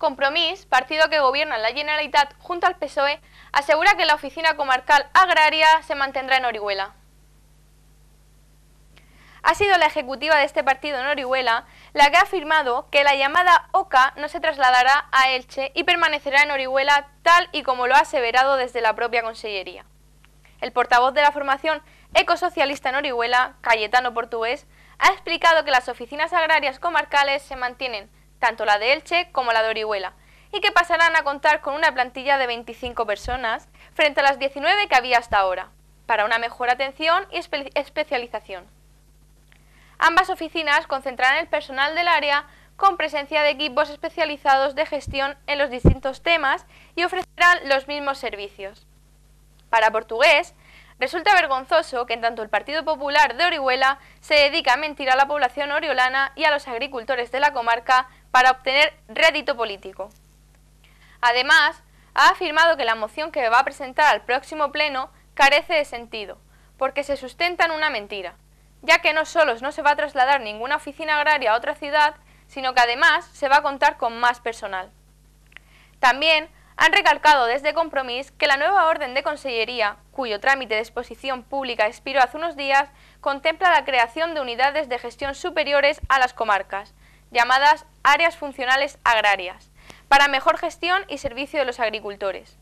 Compromís, partido que gobierna la Generalitat junto al PSOE, asegura que la oficina comarcal agraria se mantendrá en Orihuela. Ha sido la ejecutiva de este partido en Orihuela la que ha afirmado que la llamada OCA no se trasladará a Elche y permanecerá en Orihuela tal y como lo ha aseverado desde la propia consellería. El portavoz de la formación ecosocialista en Orihuela, Cayetano Portugués, ha explicado que las oficinas agrarias comarcales se mantienen tanto la de Elche como la de Orihuela, y que pasarán a contar con una plantilla de 25 personas frente a las 19 que había hasta ahora, para una mejor atención y especialización. Ambas oficinas concentrarán el personal del área con presencia de equipos especializados de gestión en los distintos temas y ofrecerán los mismos servicios. Para portugués, resulta vergonzoso que en tanto el Partido Popular de Orihuela se dedica a mentir a la población oriolana y a los agricultores de la comarca para obtener rédito político. Además, ha afirmado que la moción que va a presentar al próximo pleno carece de sentido, porque se sustenta en una mentira, ya que no solo no se va a trasladar ninguna oficina agraria a otra ciudad, sino que además se va a contar con más personal. También han recalcado desde Compromís que la nueva orden de consellería, cuyo trámite de exposición pública expiró hace unos días, contempla la creación de unidades de gestión superiores a las comarcas, llamadas áreas funcionales agrarias, para mejor gestión y servicio de los agricultores.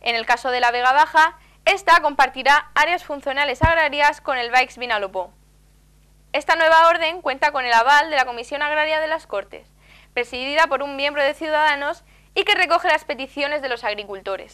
En el caso de la Vega Baja, esta compartirá áreas funcionales agrarias con el Baix Vinalopó. Esta nueva orden cuenta con el aval de la Comisión Agraria de las Cortes, presidida por un miembro de Ciudadanos y que recoge las peticiones de los agricultores.